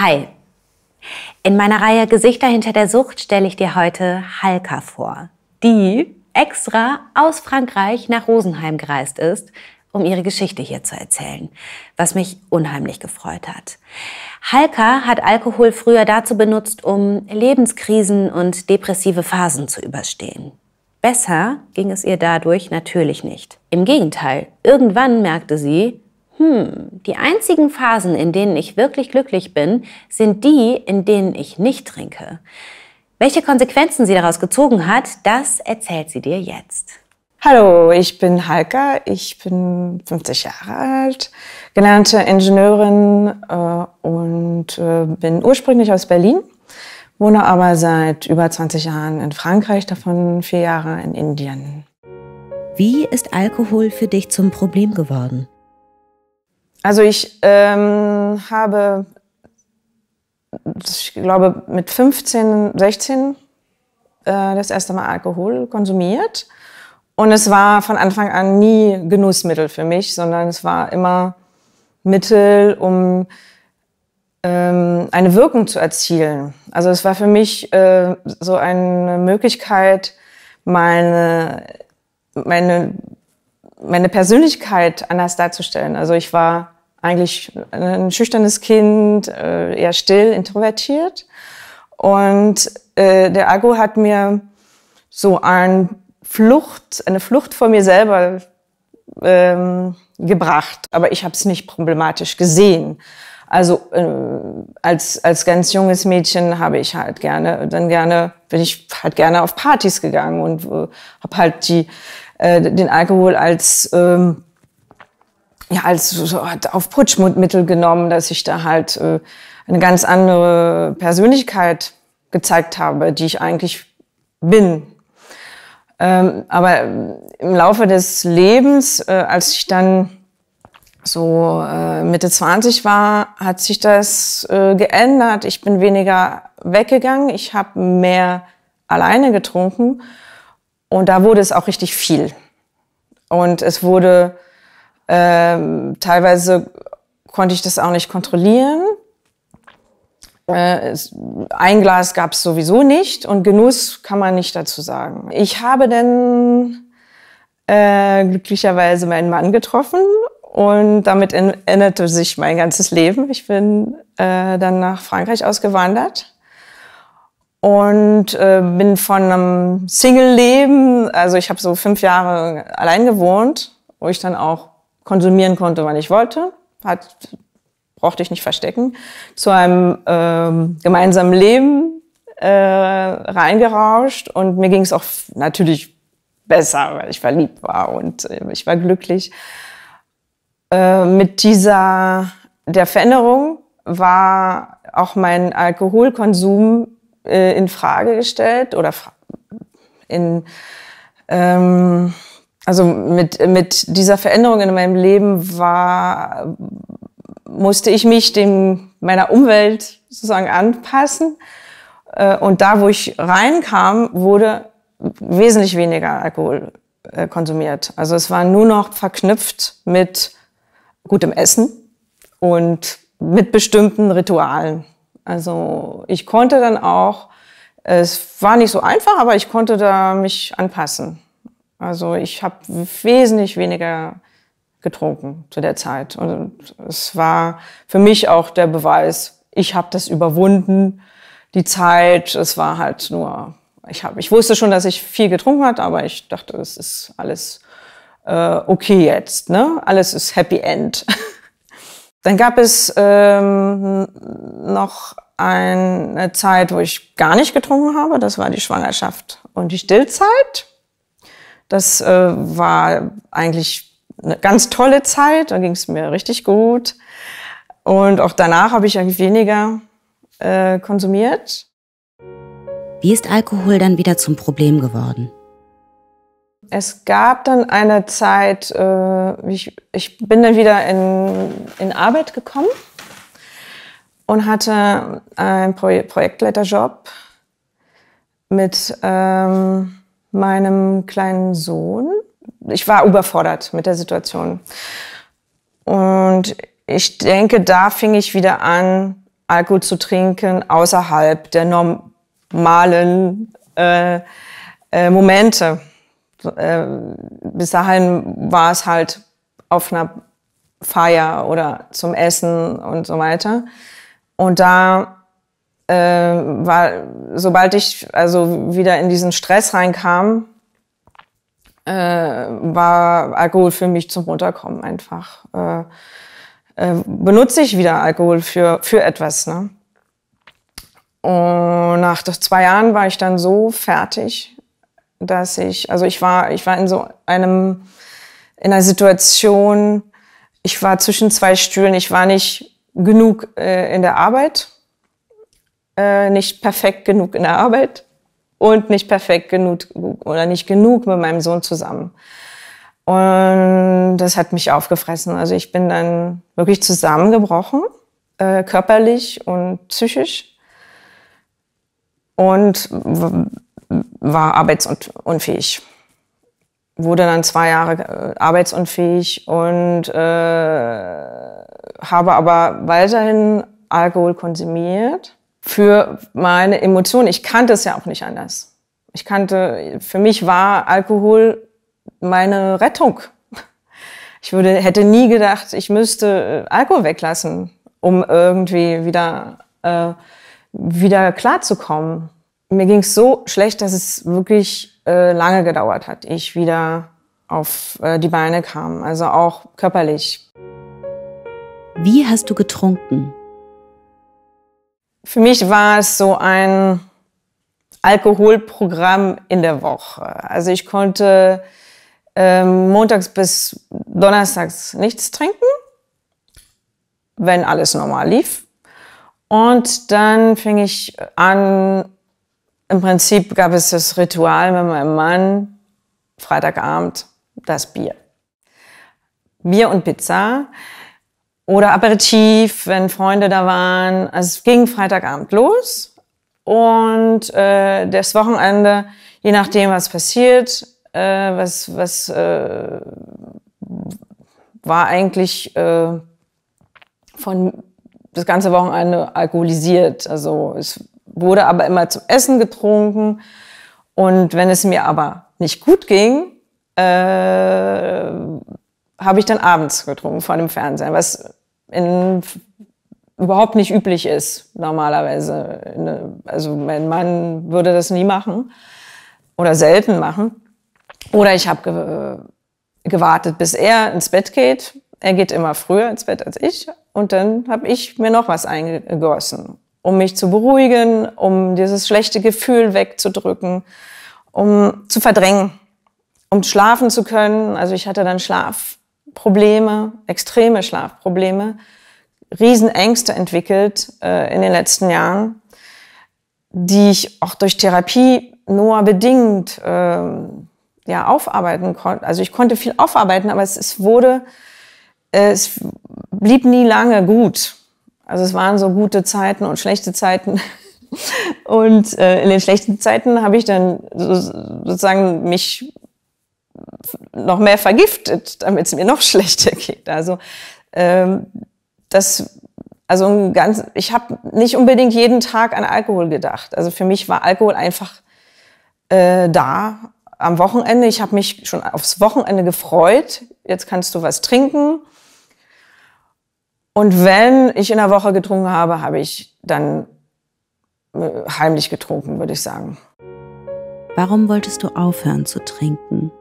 Hi. In meiner Reihe Gesichter hinter der Sucht stelle ich dir heute Halka vor, die extra aus Frankreich nach Rosenheim gereist ist, um ihre Geschichte hier zu erzählen, was mich unheimlich gefreut hat. Halka hat Alkohol früher dazu benutzt, um Lebenskrisen und depressive Phasen zu überstehen. Besser ging es ihr dadurch natürlich nicht. Im Gegenteil, irgendwann merkte sie, hm, die einzigen Phasen, in denen ich wirklich glücklich bin, sind die, in denen ich nicht trinke. Welche Konsequenzen sie daraus gezogen hat, das erzählt sie dir jetzt. Hallo, ich bin Halka, ich bin 50 Jahre alt, gelernte Ingenieurin äh, und äh, bin ursprünglich aus Berlin, wohne aber seit über 20 Jahren in Frankreich, davon vier Jahre in Indien. Wie ist Alkohol für dich zum Problem geworden? Also ich ähm, habe, ich glaube, mit 15, 16 äh, das erste Mal Alkohol konsumiert. Und es war von Anfang an nie Genussmittel für mich, sondern es war immer Mittel, um ähm, eine Wirkung zu erzielen. Also es war für mich äh, so eine Möglichkeit, meine, meine meine Persönlichkeit anders darzustellen. Also ich war eigentlich ein schüchternes Kind, äh, eher still, introvertiert. Und äh, der Agro hat mir so ein Flucht, eine Flucht vor mir selber ähm, gebracht. Aber ich habe es nicht problematisch gesehen. Also äh, als, als ganz junges Mädchen habe ich halt gerne, dann gerne, bin ich halt gerne auf Partys gegangen und äh, habe halt die, äh, den Alkohol als ähm, ja, als so, hat auf Putschmundmittel genommen, dass ich da halt äh, eine ganz andere Persönlichkeit gezeigt habe, die ich eigentlich bin. Ähm, aber im Laufe des Lebens, äh, als ich dann so äh, Mitte 20 war, hat sich das äh, geändert. Ich bin weniger weggegangen, ich habe mehr alleine getrunken und da wurde es auch richtig viel. Und es wurde ähm, teilweise konnte ich das auch nicht kontrollieren. Äh, ein Glas gab es sowieso nicht und Genuss kann man nicht dazu sagen. Ich habe dann äh, glücklicherweise meinen Mann getroffen und damit änderte sich mein ganzes Leben. Ich bin äh, dann nach Frankreich ausgewandert und äh, bin von einem Single-Leben, also ich habe so fünf Jahre allein gewohnt, wo ich dann auch konsumieren konnte, wann ich wollte, hat, brauchte ich nicht verstecken, zu einem ähm, gemeinsamen Leben äh, reingerauscht und mir ging es auch natürlich besser, weil ich verliebt war und äh, ich war glücklich. Äh, mit dieser der Veränderung war auch mein Alkoholkonsum äh, in Frage gestellt oder in ähm, also mit, mit dieser Veränderung in meinem Leben war, musste ich mich dem, meiner Umwelt sozusagen anpassen. Äh, und da, wo ich reinkam, wurde wesentlich weniger Alkohol äh, konsumiert. Also es war nur noch verknüpft mit gutem Essen und mit bestimmten Ritualen. Also ich konnte dann auch, es war nicht so einfach, aber ich konnte da mich anpassen. Also ich habe wesentlich weniger getrunken zu der Zeit. Und es war für mich auch der Beweis, ich habe das überwunden. Die Zeit, es war halt nur, ich, hab, ich wusste schon, dass ich viel getrunken hat, aber ich dachte, es ist alles äh, okay jetzt. Ne? Alles ist Happy End. Dann gab es ähm, noch eine Zeit, wo ich gar nicht getrunken habe. Das war die Schwangerschaft und die Stillzeit. Das äh, war eigentlich eine ganz tolle Zeit, da ging es mir richtig gut. Und auch danach habe ich eigentlich weniger äh, konsumiert. Wie ist Alkohol dann wieder zum Problem geworden? Es gab dann eine Zeit, äh, ich, ich bin dann wieder in, in Arbeit gekommen und hatte einen Pro Projektleiterjob mit ähm, meinem kleinen Sohn. Ich war überfordert mit der Situation. Und ich denke, da fing ich wieder an, Alkohol zu trinken außerhalb der normalen äh, äh, Momente. Äh, bis dahin war es halt auf einer Feier oder zum Essen und so weiter. Und da äh, war, sobald ich also wieder in diesen Stress reinkam, äh, war Alkohol für mich zum Runterkommen einfach. Äh, äh, benutze ich wieder Alkohol für, für etwas. Ne? Und nach zwei Jahren war ich dann so fertig, dass ich, also ich war, ich war in so einem, in einer Situation, ich war zwischen zwei Stühlen, ich war nicht genug äh, in der Arbeit äh, nicht perfekt genug in der Arbeit und nicht perfekt genug oder nicht genug mit meinem Sohn zusammen. Und das hat mich aufgefressen. Also ich bin dann wirklich zusammengebrochen, äh, körperlich und psychisch. Und war arbeitsunfähig. Wurde dann zwei Jahre äh, arbeitsunfähig und äh, habe aber weiterhin Alkohol konsumiert für meine Emotionen. Ich kannte es ja auch nicht anders. Ich kannte, für mich war Alkohol meine Rettung. Ich würde, hätte nie gedacht, ich müsste äh, Alkohol weglassen, um irgendwie wieder, äh, wieder klarzukommen. Mir ging es so schlecht, dass es wirklich äh, lange gedauert hat, ich wieder auf äh, die Beine kam, also auch körperlich. Wie hast du getrunken? Für mich war es so ein Alkoholprogramm in der Woche. Also ich konnte ähm, montags bis donnerstags nichts trinken, wenn alles normal lief. Und dann fing ich an, im Prinzip gab es das Ritual mit meinem Mann, Freitagabend, das Bier. Bier und Pizza oder Aperitif, wenn Freunde da waren. Also es ging Freitagabend los und äh, das Wochenende, je nachdem, was passiert, äh, was, was äh, war eigentlich äh, von das ganze Wochenende alkoholisiert. Also es wurde aber immer zum Essen getrunken. Und wenn es mir aber nicht gut ging, äh, habe ich dann abends getrunken vor dem Fernsehen, was in, überhaupt nicht üblich ist normalerweise. Also mein Mann würde das nie machen oder selten machen. Oder ich habe ge äh, gewartet, bis er ins Bett geht. Er geht immer früher ins Bett als ich. Und dann habe ich mir noch was eingegossen, um mich zu beruhigen, um dieses schlechte Gefühl wegzudrücken, um zu verdrängen, um schlafen zu können. Also ich hatte dann Schlaf Schlafprobleme, extreme Schlafprobleme, Riesenängste entwickelt äh, in den letzten Jahren, die ich auch durch Therapie nur bedingt äh, ja, aufarbeiten konnte. Also ich konnte viel aufarbeiten, aber es, es wurde, äh, es blieb nie lange gut. Also es waren so gute Zeiten und schlechte Zeiten. Und äh, in den schlechten Zeiten habe ich dann sozusagen mich noch mehr vergiftet, damit es mir noch schlechter geht. Also ähm, das, also ein ganz, ich habe nicht unbedingt jeden Tag an Alkohol gedacht. Also für mich war Alkohol einfach äh, da am Wochenende. Ich habe mich schon aufs Wochenende gefreut. Jetzt kannst du was trinken. Und wenn ich in der Woche getrunken habe, habe ich dann äh, heimlich getrunken, würde ich sagen. Warum wolltest du aufhören zu trinken?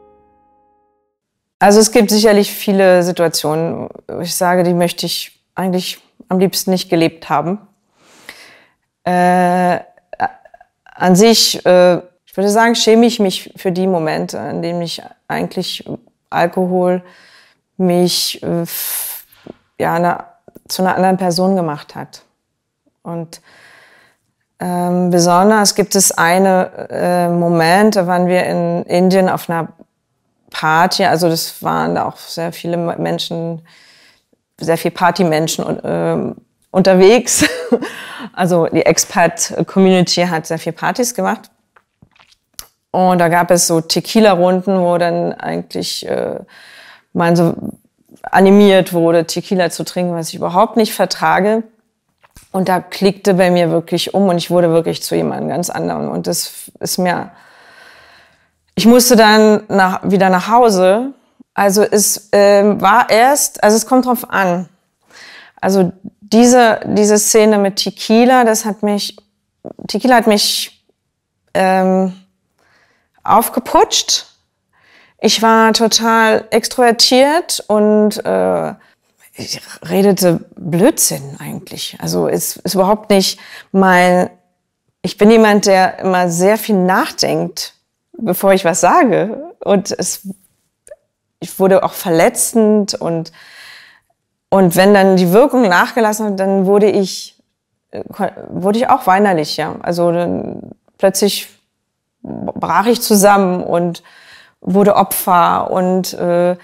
Also es gibt sicherlich viele Situationen, wo ich sage, die möchte ich eigentlich am liebsten nicht gelebt haben. Äh, an sich, äh, ich würde sagen, schäme ich mich für die Momente, in denen ich eigentlich Alkohol mich äh, ja, eine, zu einer anderen Person gemacht hat. Und ähm, besonders gibt es einen äh, Moment, da waren wir in Indien auf einer Party, also das waren da auch sehr viele Menschen, sehr viele Partymenschen und, äh, unterwegs. Also die Expat-Community hat sehr viele Partys gemacht. Und da gab es so Tequila-Runden, wo dann eigentlich äh, man so animiert wurde, Tequila zu trinken, was ich überhaupt nicht vertrage. Und da klickte bei mir wirklich um und ich wurde wirklich zu jemandem ganz anderem. Und das ist mir ich musste dann nach, wieder nach Hause. Also es ähm, war erst, also es kommt drauf an. Also diese, diese Szene mit Tequila, das hat mich, Tequila hat mich ähm, aufgeputscht. Ich war total extrovertiert und äh, ich redete Blödsinn eigentlich. Also es ist überhaupt nicht mein. Ich bin jemand, der immer sehr viel nachdenkt bevor ich was sage. Und es ich wurde auch verletzend und, und wenn dann die Wirkung nachgelassen hat, dann wurde ich, äh, wurde ich auch weinerlich, ja. Also dann plötzlich brach ich zusammen und wurde Opfer und äh,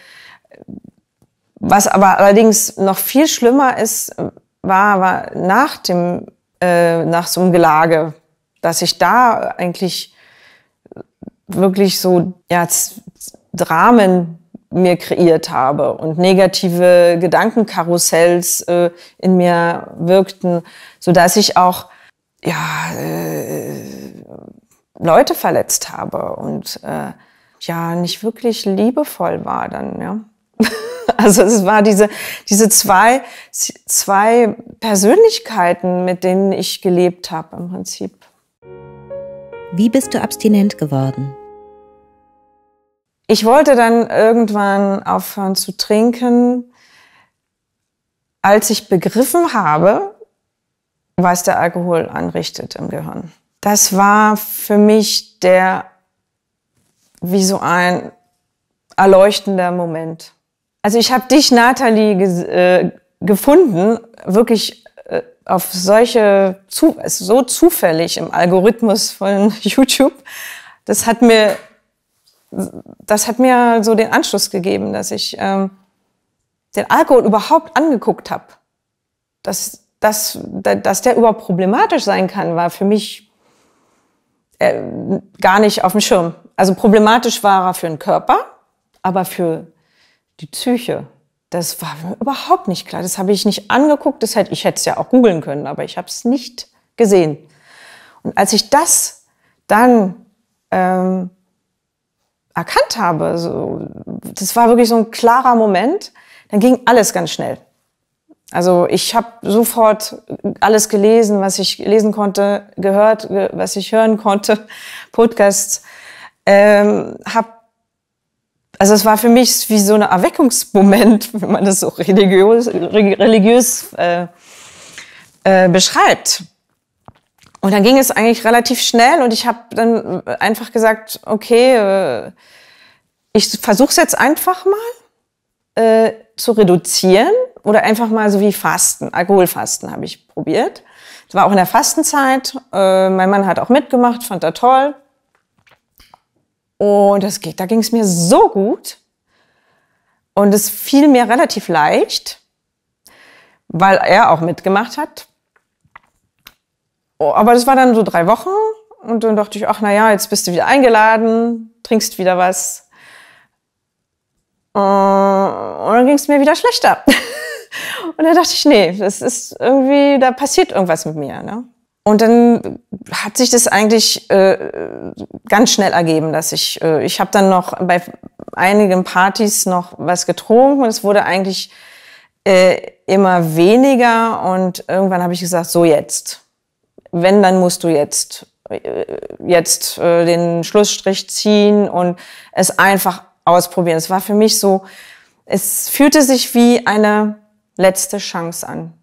was aber allerdings noch viel schlimmer ist, war, war nach dem, äh, nach so einem Gelage, dass ich da eigentlich wirklich so ja, Dramen mir kreiert habe und negative Gedankenkarussells äh, in mir wirkten, so dass ich auch ja, äh, Leute verletzt habe und äh, ja nicht wirklich liebevoll war dann. Ja. also es war diese diese zwei zwei Persönlichkeiten, mit denen ich gelebt habe im Prinzip. Wie bist du abstinent geworden? Ich wollte dann irgendwann aufhören zu trinken, als ich begriffen habe, was der Alkohol anrichtet im Gehirn. Das war für mich der wie so ein erleuchtender Moment. Also ich habe dich, Nathalie, äh, gefunden, wirklich auf solche, zu, also so zufällig im Algorithmus von YouTube, das hat mir, das hat mir so den Anschluss gegeben, dass ich ähm, den Alkohol überhaupt angeguckt habe. Dass, dass, dass der überhaupt problematisch sein kann, war für mich äh, gar nicht auf dem Schirm. Also problematisch war er für den Körper, aber für die Psyche das war mir überhaupt nicht klar. Das habe ich nicht angeguckt. Das hätte, ich hätte es ja auch googeln können, aber ich habe es nicht gesehen. Und als ich das dann ähm, erkannt habe, so, das war wirklich so ein klarer Moment, dann ging alles ganz schnell. Also ich habe sofort alles gelesen, was ich lesen konnte, gehört, was ich hören konnte, Podcasts, ähm, habe also es war für mich wie so ein Erweckungsmoment, wenn man das so religiös, religiös äh, äh, beschreibt. Und dann ging es eigentlich relativ schnell und ich habe dann einfach gesagt, okay, äh, ich versuche es jetzt einfach mal äh, zu reduzieren oder einfach mal so wie Fasten, Alkoholfasten habe ich probiert. Das war auch in der Fastenzeit. Äh, mein Mann hat auch mitgemacht, fand er toll. Und das geht, da ging es mir so gut. Und es fiel mir relativ leicht, weil er auch mitgemacht hat. Oh, aber das war dann so drei Wochen und dann dachte ich, ach na ja, jetzt bist du wieder eingeladen, trinkst wieder was. Äh, und dann ging es mir wieder schlechter. und dann dachte ich, nee, das ist irgendwie, da passiert irgendwas mit mir. Ne? Und dann hat sich das eigentlich äh, ganz schnell ergeben, dass ich, äh, ich habe dann noch bei einigen Partys noch was getrunken und es wurde eigentlich äh, immer weniger und irgendwann habe ich gesagt, so jetzt. Wenn, dann musst du jetzt, äh, jetzt äh, den Schlussstrich ziehen und es einfach ausprobieren. Es war für mich so, es fühlte sich wie eine letzte Chance an,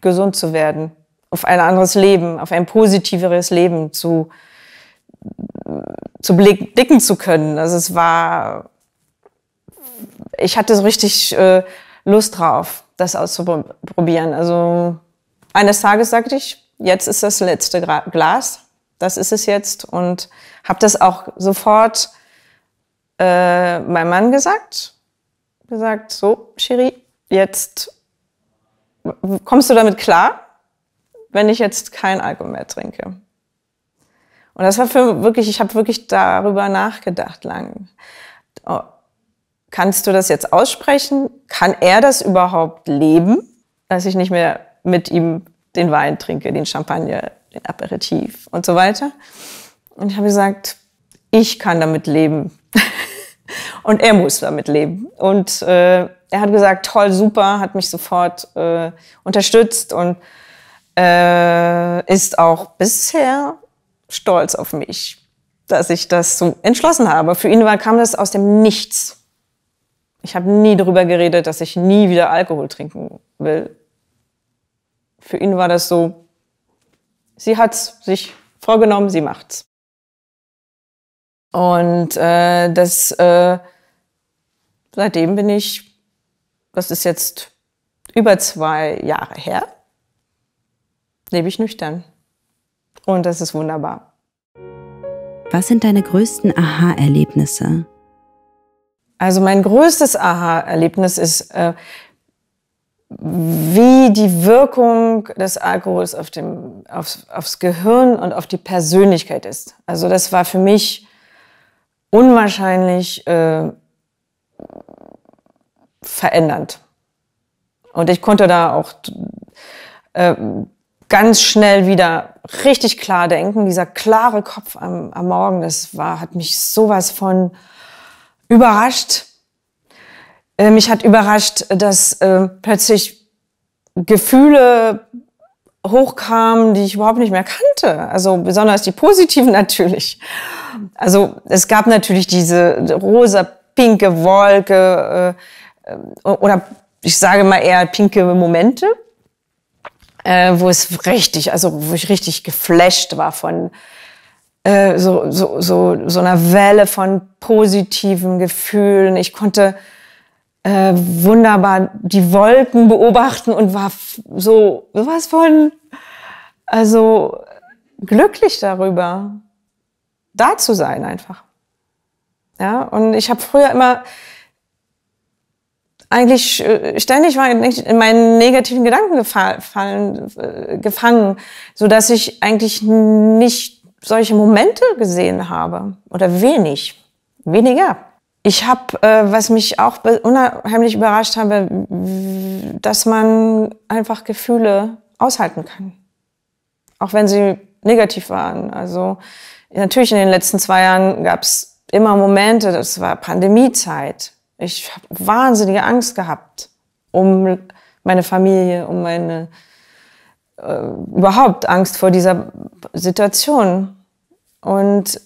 gesund zu werden auf ein anderes Leben, auf ein positiveres Leben zu, zu blicken zu können. Also es war, ich hatte so richtig äh, Lust drauf, das auszuprobieren. Also eines Tages sagte ich, jetzt ist das letzte Gra Glas, das ist es jetzt und habe das auch sofort äh, meinem Mann gesagt, gesagt, so, Chiri, jetzt kommst du damit klar? wenn ich jetzt kein Alkohol mehr trinke? Und das war für wirklich, ich habe wirklich darüber nachgedacht lang. Oh, kannst du das jetzt aussprechen? Kann er das überhaupt leben, dass ich nicht mehr mit ihm den Wein trinke, den Champagner, den Aperitif und so weiter? Und ich habe gesagt, ich kann damit leben. und er muss damit leben. Und äh, er hat gesagt, toll, super, hat mich sofort äh, unterstützt und äh, ist auch bisher stolz auf mich, dass ich das so entschlossen habe. Für ihn war, kam das aus dem Nichts. Ich habe nie darüber geredet, dass ich nie wieder Alkohol trinken will. Für ihn war das so, sie hat sich vorgenommen, sie macht's. Und äh, das äh, seitdem bin ich, das ist jetzt über zwei Jahre her, lebe ich nüchtern. Und das ist wunderbar. Was sind deine größten Aha-Erlebnisse? Also mein größtes Aha-Erlebnis ist, äh, wie die Wirkung des Alkohols auf dem, aufs, aufs Gehirn und auf die Persönlichkeit ist. Also das war für mich unwahrscheinlich äh, verändernd. Und ich konnte da auch äh, ganz schnell wieder richtig klar denken. Dieser klare Kopf am, am Morgen, das war, hat mich sowas von überrascht. Äh, mich hat überrascht, dass äh, plötzlich Gefühle hochkamen, die ich überhaupt nicht mehr kannte. Also besonders die positiven natürlich. Also es gab natürlich diese rosa pinke Wolke äh, äh oder ich sage mal eher pinke Momente äh, wo es richtig, also wo ich richtig geflasht war von äh, so, so, so, so einer Welle von positiven Gefühlen. Ich konnte äh, wunderbar die Wolken beobachten und war so was von, also glücklich darüber, da zu sein einfach. Ja, und ich habe früher immer, eigentlich äh, ständig war ich in meinen negativen Gedanken gefallen, äh, gefangen, so dass ich eigentlich nicht solche Momente gesehen habe oder wenig, weniger. Ich habe, äh, was mich auch unheimlich überrascht habe, dass man einfach Gefühle aushalten kann, auch wenn sie negativ waren. Also natürlich in den letzten zwei Jahren gab es immer Momente. Das war Pandemiezeit ich habe wahnsinnige Angst gehabt um meine Familie, um meine äh, überhaupt Angst vor dieser Situation. Und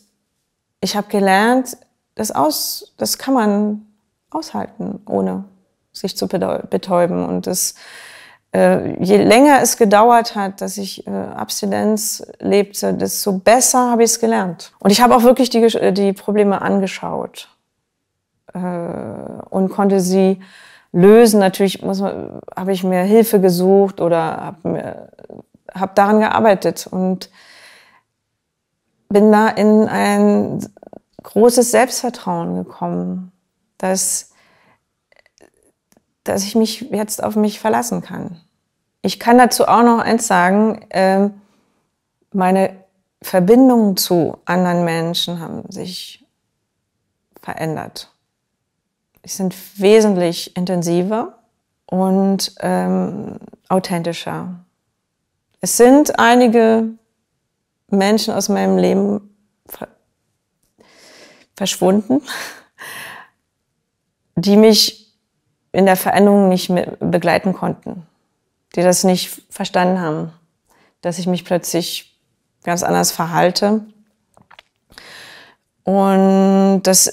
ich habe gelernt, das aus, das kann man aushalten, ohne sich zu betäuben. Und das, äh, je länger es gedauert hat, dass ich äh, Abstinenz lebte, desto besser habe ich es gelernt. Und ich habe auch wirklich die, äh, die Probleme angeschaut äh, und konnte sie lösen. Natürlich muss man, habe ich mir Hilfe gesucht oder habe hab daran gearbeitet und bin da in ein großes Selbstvertrauen gekommen, dass, dass ich mich jetzt auf mich verlassen kann. Ich kann dazu auch noch eins sagen, äh, meine Verbindungen zu anderen Menschen haben sich verändert. Die sind wesentlich intensiver und ähm, authentischer. Es sind einige Menschen aus meinem Leben ver verschwunden, die mich in der Veränderung nicht begleiten konnten, die das nicht verstanden haben, dass ich mich plötzlich ganz anders verhalte. Und das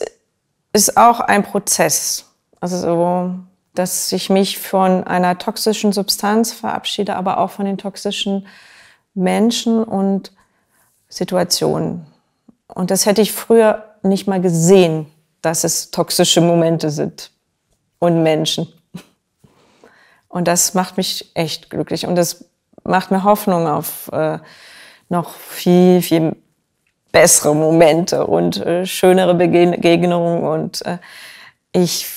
ist auch ein Prozess. Also so, dass ich mich von einer toxischen Substanz verabschiede, aber auch von den toxischen Menschen und Situationen. Und das hätte ich früher nicht mal gesehen, dass es toxische Momente sind und Menschen. Und das macht mich echt glücklich und das macht mir Hoffnung auf äh, noch viel, viel bessere Momente und äh, schönere Begegnungen und äh, ich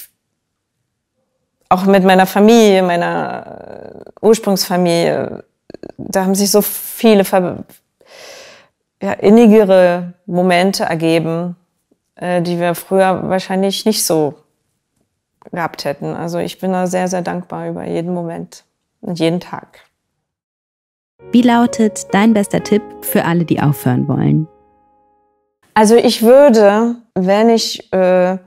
auch mit meiner Familie, meiner äh, Ursprungsfamilie, da haben sich so viele ja, innigere Momente ergeben, äh, die wir früher wahrscheinlich nicht so gehabt hätten. Also ich bin da sehr, sehr dankbar über jeden Moment und jeden Tag. Wie lautet dein bester Tipp für alle, die aufhören wollen? Also ich würde, wenn ich äh,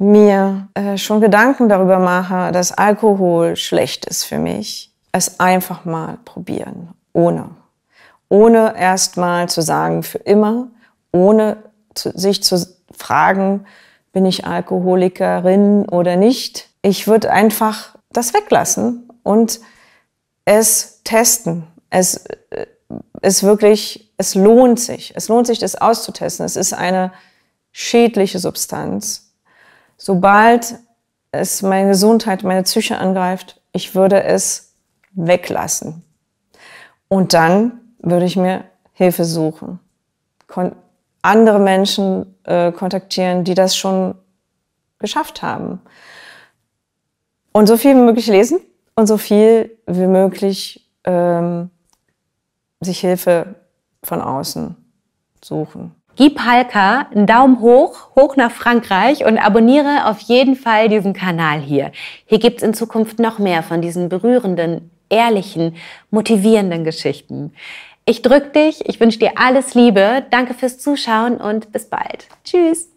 mir äh, schon Gedanken darüber mache, dass Alkohol schlecht ist für mich, es einfach mal probieren, ohne. Ohne erst mal zu sagen, für immer, ohne zu, sich zu fragen, bin ich Alkoholikerin oder nicht. Ich würde einfach das weglassen und es testen, es, äh, es wirklich es lohnt sich. Es lohnt sich, das auszutesten. Es ist eine schädliche Substanz. Sobald es meine Gesundheit, meine Psyche angreift, ich würde es weglassen. Und dann würde ich mir Hilfe suchen. Kon andere Menschen äh, kontaktieren, die das schon geschafft haben. Und so viel wie möglich lesen und so viel wie möglich ähm, sich Hilfe von außen suchen. Gib Halka einen Daumen hoch, hoch nach Frankreich und abonniere auf jeden Fall diesen Kanal hier. Hier gibt es in Zukunft noch mehr von diesen berührenden, ehrlichen, motivierenden Geschichten. Ich drück dich, ich wünsche dir alles Liebe, danke fürs Zuschauen und bis bald. Tschüss!